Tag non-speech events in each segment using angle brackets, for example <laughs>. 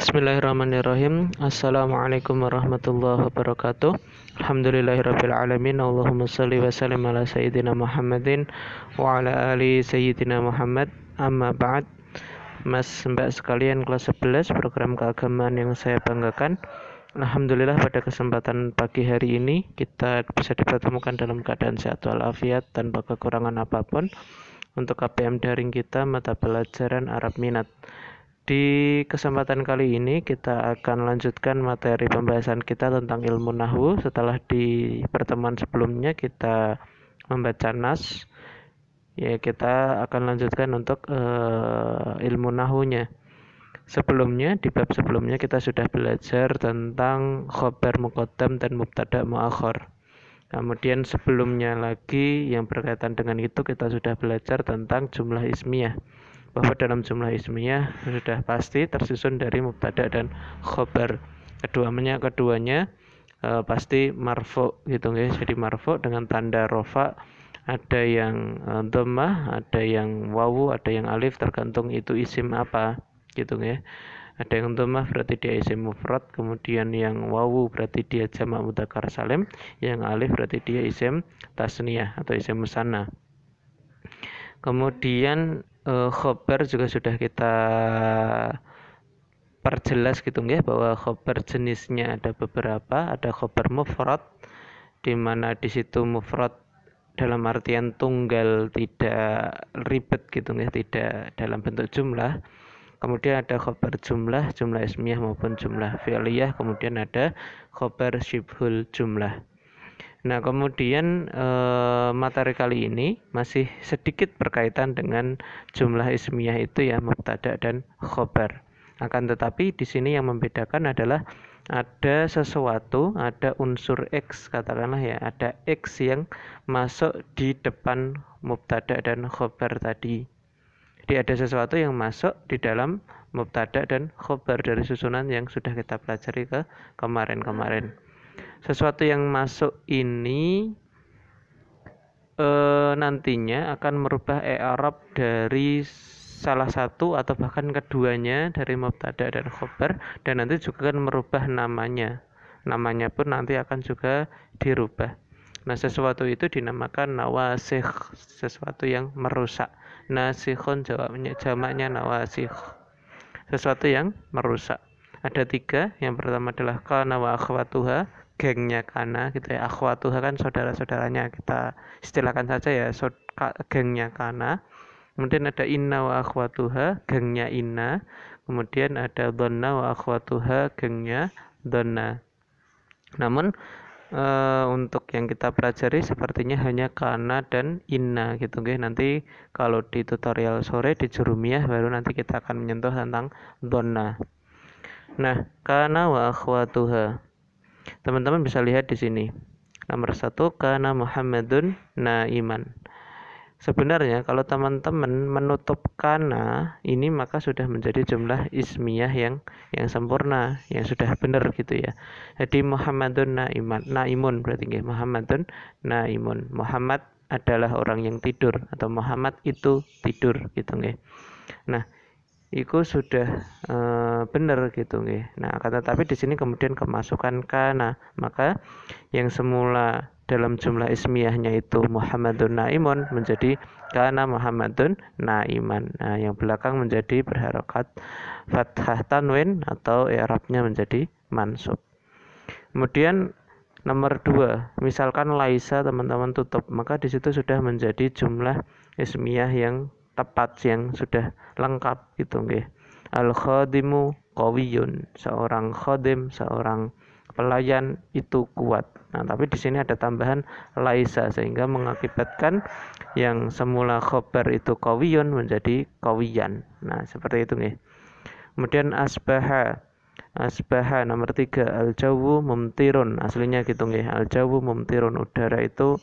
Bismillahirrahmanirrahim Assalamualaikum warahmatullahi wabarakatuh Alhamdulillahirrahmanirrahim Allahumma salli wa sallim ala sayyidina Muhammadin Wa ala ali sayyidina Muhammad Amma ba'd Mas mbak sekalian kelas 11 program keagamaan yang saya banggakan Alhamdulillah pada kesempatan pagi hari ini kita bisa dipertemukan dalam keadaan sehat walafiat tanpa kekurangan apapun untuk KPM daring kita mata pelajaran Arab Minat. Di kesempatan kali ini kita akan lanjutkan materi pembahasan kita tentang ilmu nahu setelah di pertemuan sebelumnya kita membaca nas ya kita akan lanjutkan untuk uh, ilmu nahunya. Sebelumnya di bab sebelumnya kita sudah belajar tentang khobar muqaddam dan mubtada muakhor. Kemudian sebelumnya lagi yang berkaitan dengan itu kita sudah belajar tentang jumlah ismiyah bahwa dalam jumlah ismiyah sudah pasti tersusun dari mubtada dan khobar keduanya keduanya e, pasti marfo gitu ya jadi marfo dengan tanda rofa ada yang e, domah ada yang wawu ada yang alif tergantung itu isim apa gitu ya ada yang domah berarti dia isim mufrad kemudian yang wawu berarti dia jamak mudakar salim yang alif berarti dia isim tasniyah atau isim musanna kemudian eh, khobar juga sudah kita perjelas gitu ya bahwa khobar jenisnya ada beberapa ada khobar mufrad di mana di situ mufrad dalam artian tunggal tidak ribet gitu ya tidak dalam bentuk jumlah kemudian ada khobar jumlah jumlah ismiyah maupun jumlah fi'liyah kemudian ada khobar syibhul jumlah Nah, kemudian e, materi kali ini masih sedikit berkaitan dengan jumlah ismiyah itu ya mubtada dan khobar. Akan tetapi di sini yang membedakan adalah ada sesuatu, ada unsur X katakanlah ya, ada X yang masuk di depan mubtada dan khobar tadi. Jadi ada sesuatu yang masuk di dalam mubtada dan khobar dari susunan yang sudah kita pelajari ke kemarin-kemarin sesuatu yang masuk ini e, nantinya akan merubah e Arab dari salah satu atau bahkan keduanya dari mubtada dan khobar dan nanti juga akan merubah namanya namanya pun nanti akan juga dirubah nah sesuatu itu dinamakan nawasikh sesuatu yang merusak nasikhun jawabnya jamaknya nawasikh sesuatu yang merusak ada tiga yang pertama adalah kana wa akhwatuha gengnya Kana gitu ya akhwatuha kan saudara-saudaranya kita istilahkan saja ya so, ka, gengnya Kana kemudian ada inna wa tuha, gengnya inna kemudian ada donna wa tuha, gengnya donna namun e, untuk yang kita pelajari sepertinya hanya kana dan inna gitu guys nanti kalau di tutorial sore di jurumiyah baru nanti kita akan menyentuh tentang donna nah kana wa akhwatuha Teman-teman bisa lihat di sini. Nomor satu, karena Muhammadun naiman. Sebenarnya kalau teman-teman menutup kana ini maka sudah menjadi jumlah ismiyah yang yang sempurna, yang sudah benar gitu ya. Jadi Muhammadun naiman, naimun berarti ya. Muhammadun naimun. Muhammad adalah orang yang tidur atau Muhammad itu tidur gitu nggih. Nah, itu sudah e, eh, benar gitu nggih. Nah, akan tetapi di sini kemudian kemasukan kana, maka yang semula dalam jumlah ismiyahnya itu Muhammadun Naimun menjadi kana Muhammadun Naiman. Nah, yang belakang menjadi berharokat fathah tanwin atau i'rabnya menjadi mansub. Kemudian nomor dua, misalkan Laisa teman-teman tutup, maka di situ sudah menjadi jumlah ismiyah yang tepat yang sudah lengkap gitu nggih. Al khadimu qawiyun, seorang khadim, seorang pelayan itu kuat. Nah, tapi di sini ada tambahan laisa sehingga mengakibatkan yang semula khobar itu kawiyun menjadi kawiyan. Nah, seperti itu nih. Kemudian asbaha Asbaha nomor tiga al jawu mumtirun aslinya gitu nih al jawu mumtirun udara itu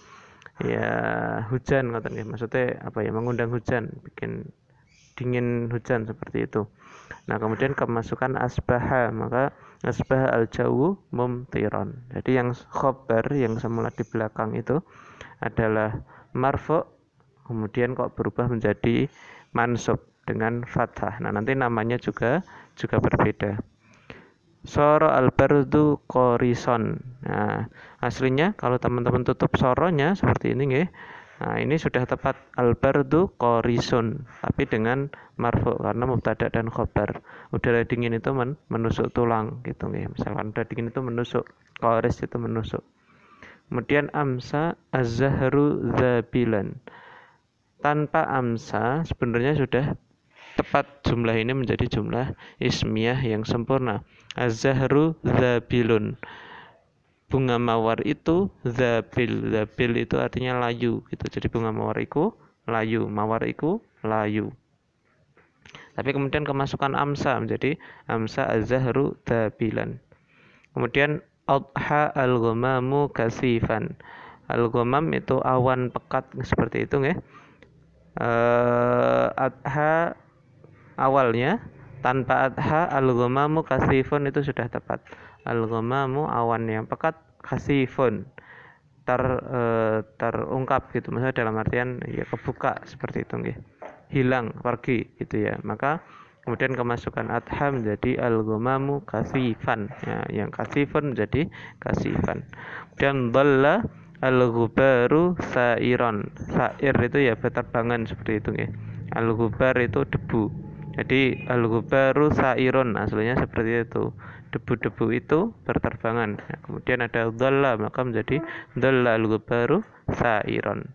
ya hujan ngoten nggih maksudnya apa ya mengundang hujan bikin dingin hujan seperti itu nah kemudian kemasukan asbaha maka asbah al jauh mumtiron jadi yang khobar yang semula di belakang itu adalah marfu kemudian kok berubah menjadi mansub dengan fathah nah nanti namanya juga juga berbeda soro albardu korison nah aslinya kalau teman-teman tutup soronya seperti ini nggih Nah, ini sudah tepat albardu korison tapi dengan marfu karena mubtada dan khobar. Udara dingin itu men menusuk tulang gitu nih Misalkan udara dingin itu menusuk, koris itu menusuk. Kemudian amsa azharu zabilan. Tanpa amsa sebenarnya sudah tepat jumlah ini menjadi jumlah ismiyah yang sempurna. Azharu zabilun. Bunga mawar itu zabil. Zabil itu artinya layu gitu. Jadi bunga mawar itu layu, mawar itu layu. Tapi kemudian kemasukan amsa menjadi amsa azharu zabilan. Kemudian adha al-ghamamu kasifan. Al-ghamam itu awan pekat seperti itu nggih. Uh, adha awalnya tanpa adha al-ghamamu kasifun itu sudah tepat al-ghamamu awan yang pekat kasifun ter e, terungkap gitu maksudnya dalam artian ya kebuka seperti itu nggih hilang pergi gitu ya maka kemudian kemasukan adha menjadi al-ghamamu kasifan ya, yang kasifun jadi kasifan dan bela al-ghubaru sairon sair itu ya beterbangan seperti itu nggih al-ghubar itu debu jadi al-ghubaru sairun aslinya seperti itu. Debu-debu itu berterbangan. kemudian ada dhalla maka menjadi dhalla al-ghubaru sairun.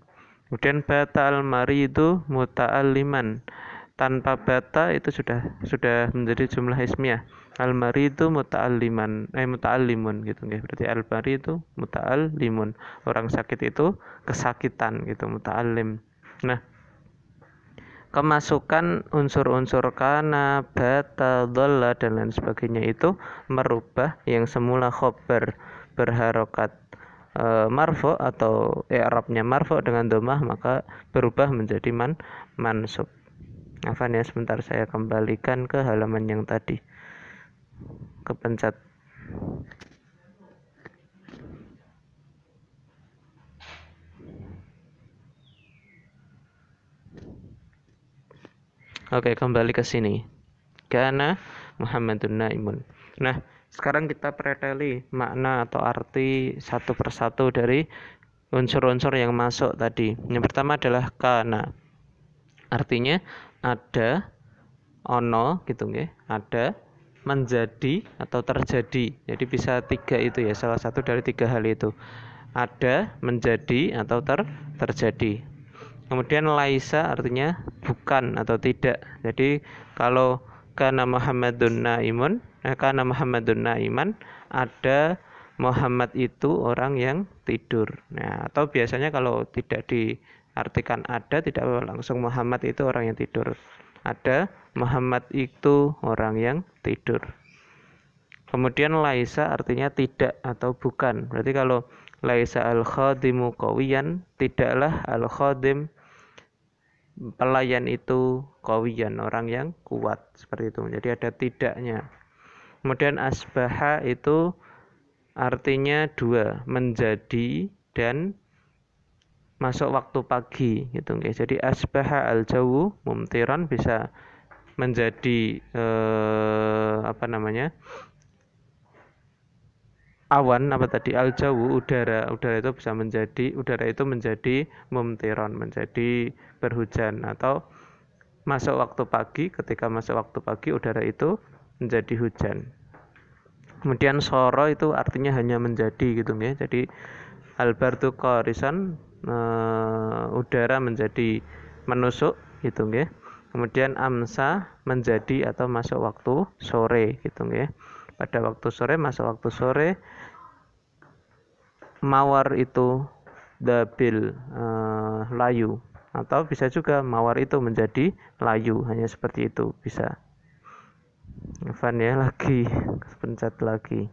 Kemudian bata al-mari itu muta'alliman. Tanpa bata itu sudah sudah menjadi jumlah ismiyah. Al-mari itu muta'alliman, eh muta'allimun gitu ya. Berarti al-mari itu muta'allimun. Orang sakit itu kesakitan gitu, muta'allim. Nah, kemasukan unsur-unsur kana, bata, dhalla dan lain sebagainya itu merubah yang semula khobar berharokat e, marfo atau i'rabnya marfo dengan domah maka berubah menjadi man mansub. Afan ya sebentar saya kembalikan ke halaman yang tadi. ke pencet Oke, kembali ke sini. Karena Muhammadun Naimun. Nah, sekarang kita preteli makna atau arti satu persatu dari unsur-unsur yang masuk tadi. Yang pertama adalah kana. Artinya ada, ono gitu nggih, ada, menjadi atau terjadi. Jadi bisa tiga itu ya, salah satu dari tiga hal itu. Ada, menjadi atau ter terjadi kemudian laisa artinya bukan atau tidak jadi kalau karena Muhammadun naimun eh, karena Muhammadun naiman ada Muhammad itu orang yang tidur. Nah, atau biasanya kalau tidak diartikan ada tidak langsung Muhammad itu orang yang tidur. Ada Muhammad itu orang yang tidur. Kemudian laisa artinya tidak atau bukan. Berarti kalau laisa al-khadimu qawiyan, tidaklah al-khadim pelayan itu kawiyan orang yang kuat seperti itu jadi ada tidaknya kemudian asbaha itu artinya dua menjadi dan masuk waktu pagi gitu guys jadi asbaha al jauh mumtiran bisa menjadi eh, apa namanya awan apa tadi al jauh udara udara itu bisa menjadi udara itu menjadi mumtiron menjadi berhujan atau masuk waktu pagi ketika masuk waktu pagi udara itu menjadi hujan kemudian soro itu artinya hanya menjadi gitu ya jadi albertu korisan uh, eh, udara menjadi menusuk gitu ya kemudian amsa menjadi atau masuk waktu sore gitu ya pada waktu sore masa waktu sore mawar itu dabil uh, layu atau bisa juga mawar itu menjadi layu hanya seperti itu bisa Evan ya lagi <laughs> pencet lagi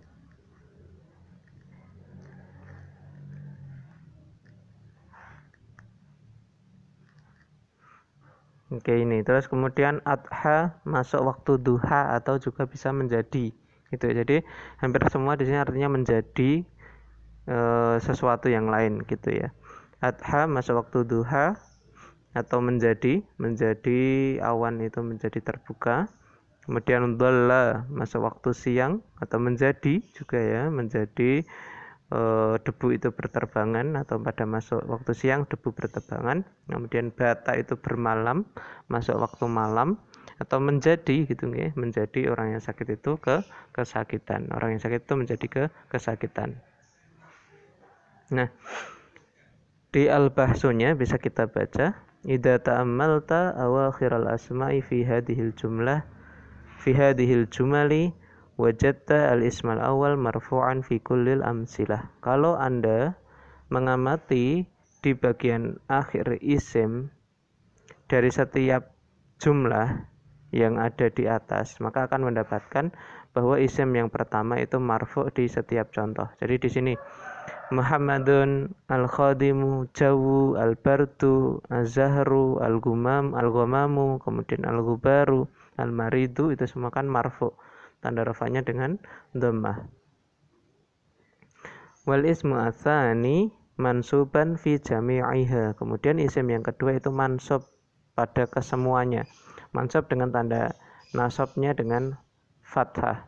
Oke ini terus kemudian adha masuk waktu duha atau juga bisa menjadi gitu ya. jadi hampir semua di sini artinya menjadi e, sesuatu yang lain gitu ya adha masa waktu duha atau menjadi menjadi awan itu menjadi terbuka kemudian dhalla masa waktu siang atau menjadi juga ya menjadi e, debu itu berterbangan atau pada masuk waktu siang debu berterbangan kemudian bata itu bermalam masuk waktu malam atau menjadi gitu ya menjadi orang yang sakit itu ke kesakitan orang yang sakit itu menjadi ke kesakitan nah di al-bahsunya bisa kita baca idza ta'ammalta awakhir al-asma'i fi hadhil jumlah fi hadhil jumali wajadta al-ismal awal marfu'an fi kullil amsilah kalau anda mengamati di bagian akhir isim dari setiap jumlah yang ada di atas maka akan mendapatkan bahwa isim yang pertama itu marfu di setiap contoh jadi di sini Muhammadun al-khadimu jawu al bartu al zahru al-gumam al-gumamu kemudian al-gubaru al-maridu itu semua kan marfu tanda rafanya dengan dhammah wal ismu atsani mansuban fi jami'iha kemudian isim yang kedua itu mansub pada kesemuanya mansab dengan tanda nasabnya dengan fathah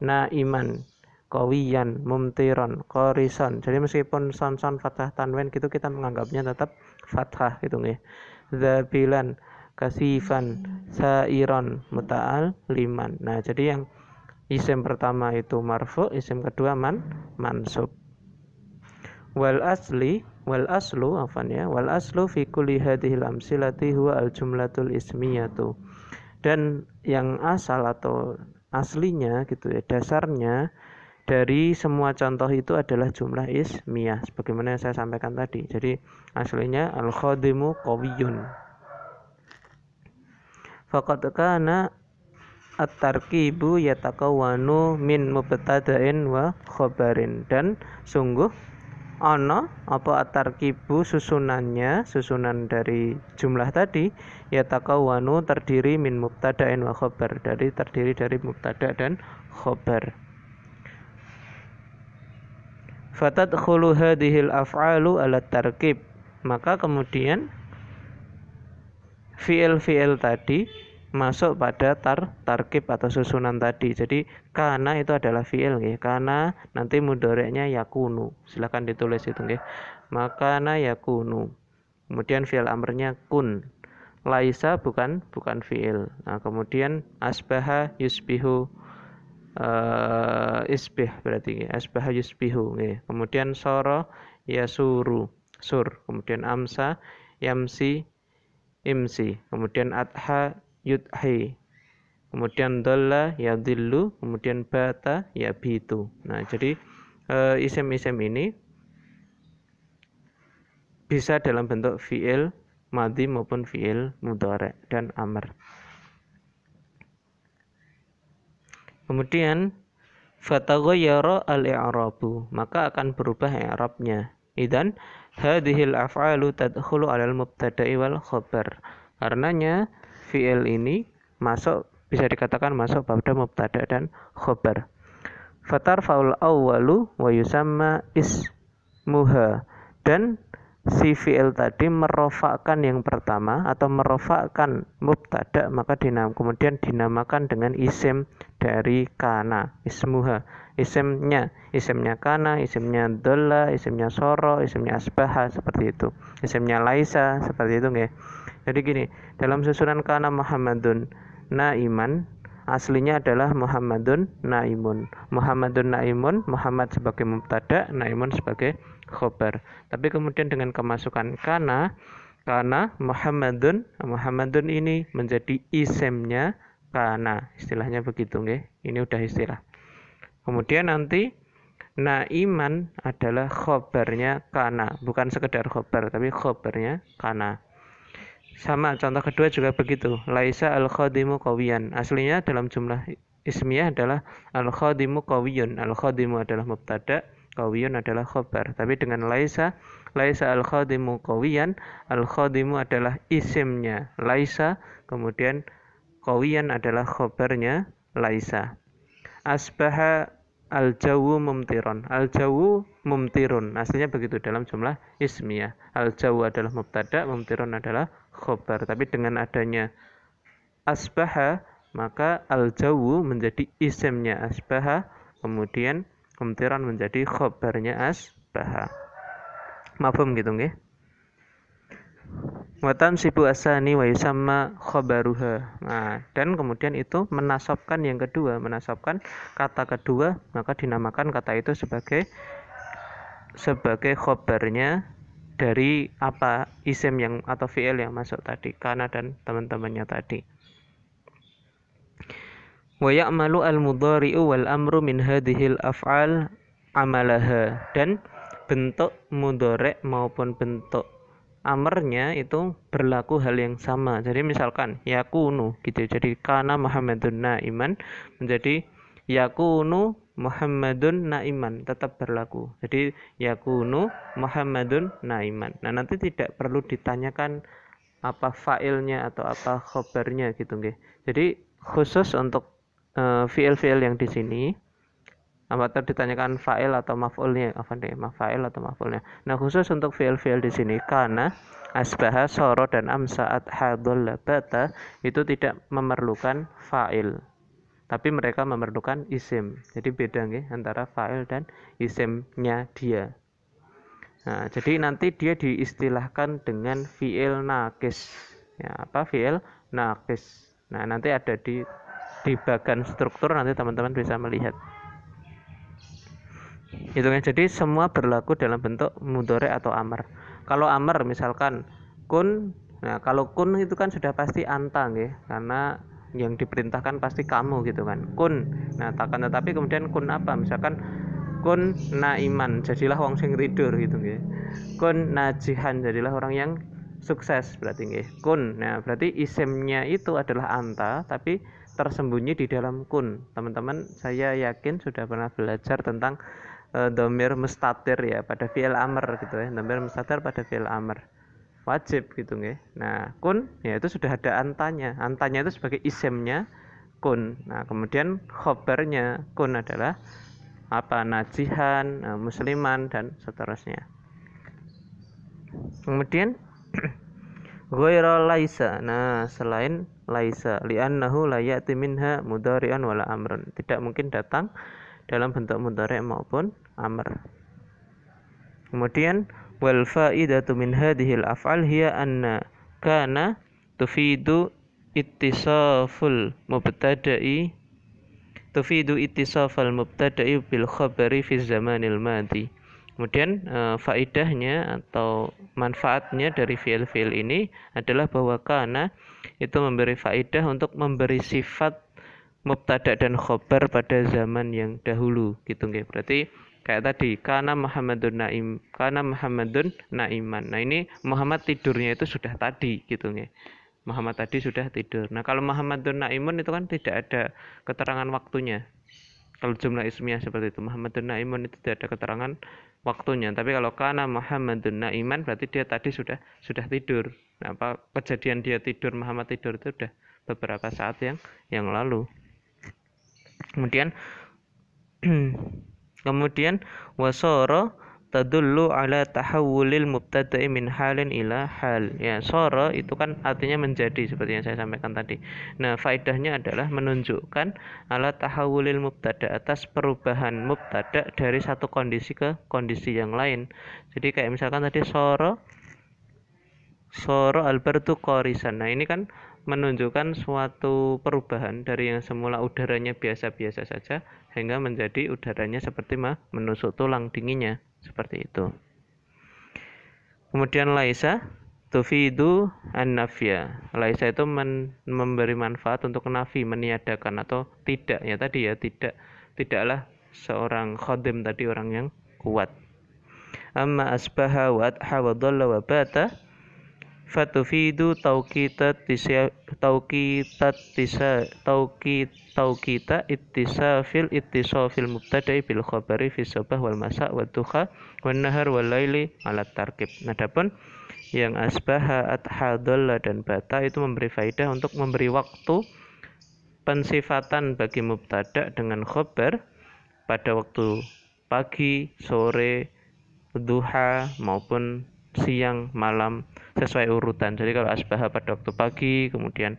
na iman, kawiyan mumtiron korison jadi meskipun son-son fathah tanwin gitu kita menganggapnya tetap fathah gitu nih zabilan kasifan sairon mutaal liman nah jadi yang isim pertama itu marfu isim kedua man mansub wal asli wal aslu afan ya wal aslu fi kulli hadhil amsilati huwa al jumlatul ismiyatu dan yang asal atau aslinya gitu ya dasarnya dari semua contoh itu adalah jumlah ismiyah sebagaimana yang saya sampaikan tadi jadi aslinya al khadimu qawiyun faqad kana at-tarkibu yataqawanu min mubtada'in wa khobarin dan sungguh ono apa atarkibu susunannya susunan dari jumlah tadi ya takawanu terdiri min mubtada wa khobar dari terdiri dari mubtada dan khobar khulu hadihil af'alu ala tarkib maka kemudian fi'il-fi'il tadi masuk pada tar tarkib atau susunan tadi. Jadi karena itu adalah fiil nggih. Karena nanti mudoreknya yakunu. Silahkan ditulis itu nggih. Makana yakunu. Kemudian fiil amrnya kun. Laisa bukan bukan fiil. Nah, kemudian asbaha yusbihu uh, isbih berarti nggih. Asbaha yusbihu nggih. Kemudian soro yasuru. Sur. Kemudian amsa yamsi imsi kemudian adha yudhi kemudian dola ya Dilu, kemudian bata ya bitu nah jadi eh, isem isim-isim ini bisa dalam bentuk fiil madi maupun fiil mudorek dan amr kemudian yaro al-i'rabu maka akan berubah i'rabnya idan hadhil af'alu tadkhulu alal mubtada'i wal khabar karenanya fi'il ini masuk bisa dikatakan masuk pada mubtada dan khobar. Fatar faul awalu wa yusamma ismuha dan si fi'il tadi merofakkan yang pertama atau merofakkan mubtada maka dinam, kemudian dinamakan dengan isim dari kana ismuha isimnya isimnya kana isimnya dola isimnya soro isimnya asbaha seperti itu isimnya laisa seperti itu nggih jadi gini, dalam susunan kana Muhammadun naiman aslinya adalah Muhammadun naimun. Muhammadun naimun, Muhammad sebagai mubtada, naimun sebagai khobar. Tapi kemudian dengan kemasukan kana karena Muhammadun Muhammadun ini menjadi isemnya kana, istilahnya begitu nge. ini udah istilah kemudian nanti naiman adalah khobarnya kana, bukan sekedar khobar tapi khobarnya kana. Sama, contoh kedua juga begitu. Laisa al-khadimu kawiyan. Aslinya dalam jumlah ismiyah adalah al-khadimu kawiyun. Al-khadimu adalah mubtada, kawiyun adalah khobar. Tapi dengan laisa, laisa al-khadimu kawiyan, al-khadimu adalah isimnya. Laisa, kemudian kawiyan adalah khobarnya laisa. Asbaha al-jawu mumtiron. Al-jawu mumtirun. Aslinya begitu dalam jumlah ismiyah. Al-jawu adalah mubtada, mumtirun adalah khobar. Tapi dengan adanya asbaha, maka al-jawu menjadi isimnya asbaha, kemudian mumtiron menjadi khobarnya asbaha. Mafhum gitu nggih? Watam sibu asani wa yusamma khobaruha. Nah, dan kemudian itu menasobkan yang kedua, menasobkan kata kedua, maka dinamakan kata itu sebagai sebagai khobarnya dari apa isim yang atau fiil yang masuk tadi karena dan teman-temannya tadi wa ya'malu al-mudhari'u wal amru min hadhil af'al amalaha dan bentuk mudhari' maupun bentuk amernya itu berlaku hal yang sama. Jadi misalkan yakunu gitu. Jadi karena Muhammadun naiman menjadi yakunu Muhammadun naiman tetap berlaku. Jadi yakunu Muhammadun naiman. Nah, nanti tidak perlu ditanyakan apa failnya atau apa khobarnya gitu nggih. Jadi khusus untuk uh, fiil-fiil yang di sini apa ditanyakan fa'il atau maf'ulnya apa nih, maf'il atau maf'ulnya nah khusus untuk fi'il-fi'il di sini karena asbaha soro dan am saat hadul labata itu tidak memerlukan fa'il tapi mereka memerlukan isim jadi beda nih antara fa'il dan isimnya dia nah jadi nanti dia diistilahkan dengan fi'il nakis ya apa fi'il nakis nah nanti ada di di bagan struktur nanti teman-teman bisa melihat gitu kan. jadi semua berlaku dalam bentuk mudore atau amar kalau amar misalkan kun nah kalau kun itu kan sudah pasti antang ya karena yang diperintahkan pasti kamu gitu kan kun nah takkan tetapi kemudian kun apa misalkan kun naiman jadilah wong sing tidur gitu ya, kun najihan jadilah orang yang sukses berarti nggih kun nah berarti isimnya itu adalah anta tapi tersembunyi di dalam kun teman-teman saya yakin sudah pernah belajar tentang Eh, domir mustatir ya pada fi'il amr gitu ya domir mustatir pada fi'il amr wajib gitu ya nah kun ya itu sudah ada antanya antanya itu sebagai isemnya kun nah kemudian khobarnya kun adalah apa najihan eh, musliman dan seterusnya kemudian <clears throat> Ghoiro laisa. Nah, selain laisa, li'annahu nahu minha mudari'an wala amrun. Tidak mungkin datang dalam bentuk mudhari maupun amr. Kemudian wal faidatu min hadhil af'al hiya anna kana tufidu ittisaful mubtada'i tufidu ittisafal mubtada'i bil khabari fi zamanil madi. Kemudian e, faidahnya atau manfaatnya dari fiil-fiil ini adalah bahwa kana itu memberi faidah untuk memberi sifat mubtada dan khobar pada zaman yang dahulu gitu nggih. Berarti kayak tadi karena Muhammadun Naim karena Muhammadun Naiman. Nah ini Muhammad tidurnya itu sudah tadi gitu nggih. Muhammad tadi sudah tidur. Nah, kalau Muhammadun Naimun itu kan tidak ada keterangan waktunya. Kalau jumlah ismiah seperti itu, Muhammadun Naimun itu tidak ada keterangan waktunya. Tapi kalau karena Muhammadun Naiman berarti dia tadi sudah sudah tidur. Nah, apa kejadian dia tidur Muhammad tidur itu sudah beberapa saat yang yang lalu kemudian <clears throat> kemudian wasoro tadullu ala tahawulil mubtada'i min halin ila hal ya soro itu kan artinya menjadi seperti yang saya sampaikan tadi nah faedahnya adalah menunjukkan ala tahawulil mubtada atas perubahan mubtada dari satu kondisi ke kondisi yang lain jadi kayak misalkan tadi soro soro albertu korisan nah ini kan menunjukkan suatu perubahan dari yang semula udaranya biasa-biasa saja hingga menjadi udaranya seperti mah menusuk tulang dinginnya seperti itu. Kemudian laisa tufidu an-nafya. Laisa itu men, memberi manfaat untuk nafi, meniadakan atau tidak ya tadi ya, tidak tidaklah seorang khodim tadi orang yang kuat. Amma asbaha wa adha wa dhalla wa bata fatufidu kita tauqitat tisa ittisa fil ittisa fil mubtada'i bil khabari fi sabah wal masa wa duha wa nahar wal laili ala tarkib. Nah, adapun yang asbaha adha dan bata itu memberi faidah untuk memberi waktu pensifatan bagi mubtada dengan khobar pada waktu pagi, sore, duha maupun siang, malam sesuai urutan. Jadi kalau asbaha pada waktu pagi, kemudian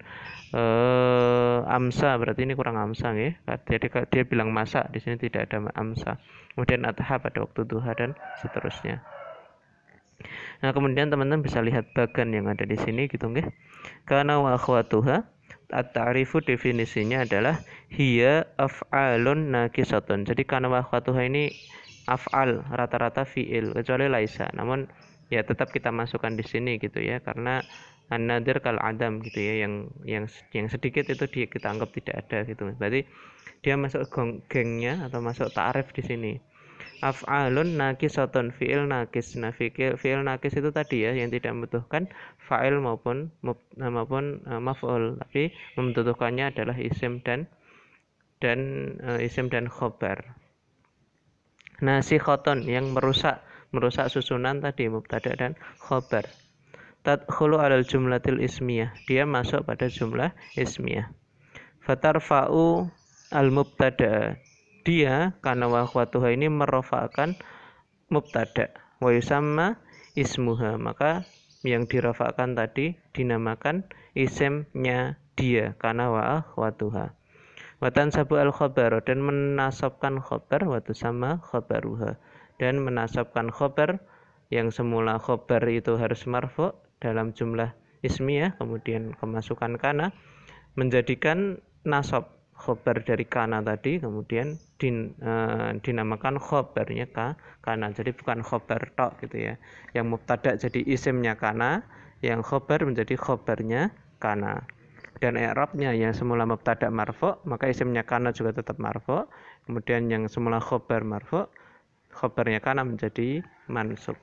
eh, amsa berarti ini kurang amsa ya. Jadi dia bilang masak di sini tidak ada amsa. Kemudian adha pada waktu duha dan seterusnya. Nah, kemudian teman-teman bisa lihat bagan yang ada di sini gitu nggih. Karena wa akhwatuha at-ta'rifu definisinya adalah hiya af'alun nakisatun. Jadi karena wa akhwatuha ini af'al rata-rata fi'il kecuali laisa. Namun ya tetap kita masukkan di sini gitu ya karena nadir kalau adam gitu ya yang yang yang sedikit itu dia kita anggap tidak ada gitu berarti dia masuk geng gengnya atau masuk ta'rif di sini af'alun nakisatun fi'il nakis nah fi'il fi'il nakis itu tadi ya yang tidak membutuhkan fa'il maupun maupun uh, maf'ul tapi membutuhkannya adalah isim dan dan e, isim dan khobar nasihoton yang merusak merusak susunan tadi mubtada dan khobar tadkhulu alal jumlatil ismiyah dia masuk pada jumlah ismiyah fatarfa'u al mubtada dia karena wahwatuha ini merofakkan mubtada wa yusamma ismuha maka yang dirafakkan tadi dinamakan isemnya dia karena wahwatuha watan sabu al khobar dan menasabkan khobar watu sama khobaruha dan menasabkan khobar yang semula khobar itu harus marfu dalam jumlah ismi ya kemudian kemasukan kana menjadikan nasab khobar dari kana tadi kemudian din, e, dinamakan khobarnya ka, kana jadi bukan khobar tok gitu ya yang mubtada jadi isimnya kana yang khobar menjadi khobarnya kana dan i'rabnya yang semula mubtada marfu maka isimnya kana juga tetap marfu kemudian yang semula khobar marfu khobarnya karena menjadi mansub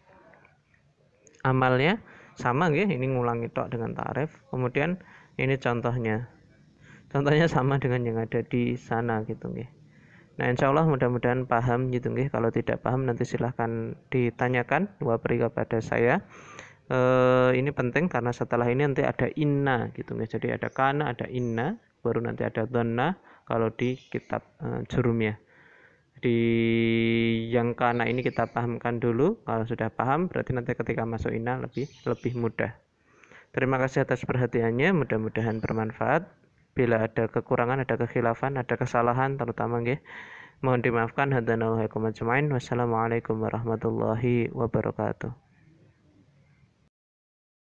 amalnya sama ya ini ngulang itu dengan tarif kemudian ini contohnya contohnya sama dengan yang ada di sana gitu ya nah insya Allah mudah-mudahan paham gitu ya kalau tidak paham nanti silahkan ditanyakan dua wabri kepada saya e, ini penting karena setelah ini nanti ada inna gitu ya jadi ada kana ada inna baru nanti ada donna kalau di kitab e, jurumnya di yang karena ini kita pahamkan dulu kalau sudah paham berarti nanti ketika masuk INA lebih lebih mudah terima kasih atas perhatiannya mudah-mudahan bermanfaat bila ada kekurangan ada kekhilafan ada kesalahan terutama nggih mohon dimaafkan hadanallahu wassalamualaikum warahmatullahi wabarakatuh